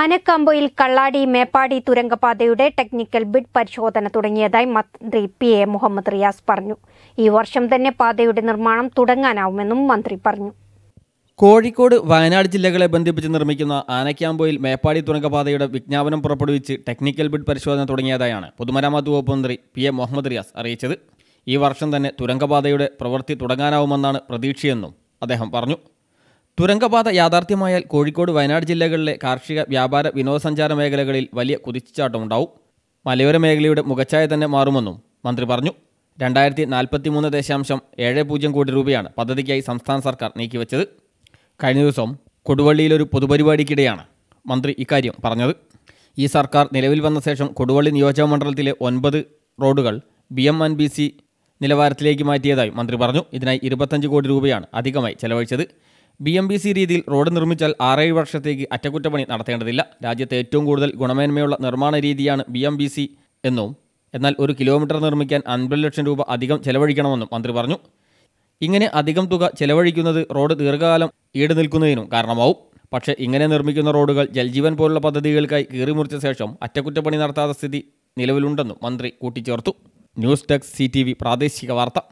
ആനക്കമ്പയിൽ കള്ളാടി മേപ്പാടി തുരങ്കപാതയുടെ technical bid പരിശോധന തുടങ്ങിയതായി മന്ത്രി പി എ മുഹമ്മദ് റിയാസ് പറഞ്ഞു ഈ വർഷം തന്നെ പാതയുടെ നിർമ്മാണം തുടങ്ങാനാവുമെന്നും മന്ത്രി പറഞ്ഞു കോഴിക്കോട് വയനാട് ജില്ലകളെ ബന്ധിപ്പിച്ച് നിർമ്മിക്കുന്ന ആനക്കാമ്പോയിൽ മേപ്പാടി തുരങ്കപാതയുടെ വിജ്ഞാപനം പുറപ്പെടുവിച്ച് ടെക്നിക്കൽ ബിഡ് പരിശോധന തുടങ്ങിയതായാണ് പൊതുമരാമത്ത് വകുപ്പ് മന്ത്രി പി എ മുഹമ്മദ് റിയാസ് അറിയിച്ചത് ഈ വർഷം തന്നെ തുരങ്കപാതയുടെ പ്രവൃത്തി തുടങ്ങാനാവുമെന്നാണ് പ്രതീക്ഷയെന്നും അദ്ദേഹം പറഞ്ഞു തുരങ്കപാത യാഥാർത്ഥ്യമായാൽ കോഴിക്കോട് വയനാട് ജില്ലകളിലെ കാർഷിക വ്യാപാര വിനോദസഞ്ചാര മേഖലകളിൽ വലിയ കുതിച്ചുചാട്ടമുണ്ടാവും മലയോര മേഖലയുടെ മുഖച്ഛായ തന്നെ മാറുമെന്നും മന്ത്രി പറഞ്ഞു രണ്ടായിരത്തി നാൽപ്പത്തി മൂന്ന് ദശാംശം ഏഴ് പൂജ്യം കോടി രൂപയാണ് പദ്ധതിക്കായി സംസ്ഥാന സർക്കാർ നീക്കിവെച്ചത് കഴിഞ്ഞ ദിവസം കൊടുവള്ളിയിലൊരു പൊതുപരിപാടിക്കിടെയാണ് മന്ത്രി ഇക്കാര്യം പറഞ്ഞത് ഈ സർക്കാർ നിലവിൽ വന്ന ശേഷം കൊടുവള്ളി നിയോജക മണ്ഡലത്തിലെ ഒൻപത് റോഡുകൾ B M and B C നിലവാരത്തിലേക്ക് മാറ്റിയതായി മന്ത്രി പറഞ്ഞു ഇതിനായി ഇരുപത്തഞ്ച് കോടി രൂപയാണ് അധികമായി ചെലവഴിച്ചത് ബി എം ബി സി രീതിയിൽ റോഡ് നിർമ്മിച്ചാൽ ആറേഴ് വർഷത്തേക്ക് അറ്റകുറ്റപ്പണി നടത്തേണ്ടതില്ല രാജ്യത്തെ ഏറ്റവും കൂടുതൽ ഗുണമേന്മയുള്ള നിർമ്മാണ രീതിയാണ് ബി എം ബി സി എന്നും എന്നാൽ ഒരു കിലോമീറ്റർ നിർമ്മിക്കാൻ അൻപത് ലക്ഷം രൂപ അധികം ചെലവഴിക്കണമെന്നും മന്ത്രി പറഞ്ഞു ഇങ്ങനെ അധികം തുക ചെലവഴിക്കുന്നത് റോഡ് ദീർഘകാലം ഈട് നിൽക്കുന്നതിനും കാരണമാവും പക്ഷേ ഇങ്ങനെ നിർമ്മിക്കുന്ന റോഡുകൾ ജൽജീവൻ പോലുള്ള പദ്ധതികൾക്കായി കീറിമുറിച്ച ശേഷം അറ്റകുറ്റപ്പണി നടത്താത്ത സ്ഥിതി നിലവിലുണ്ടെന്നും മന്ത്രി കൂട്ടിച്ചേർത്തു ന്യൂസ് ഡെസ്ക് സി പ്രാദേശിക വാർത്ത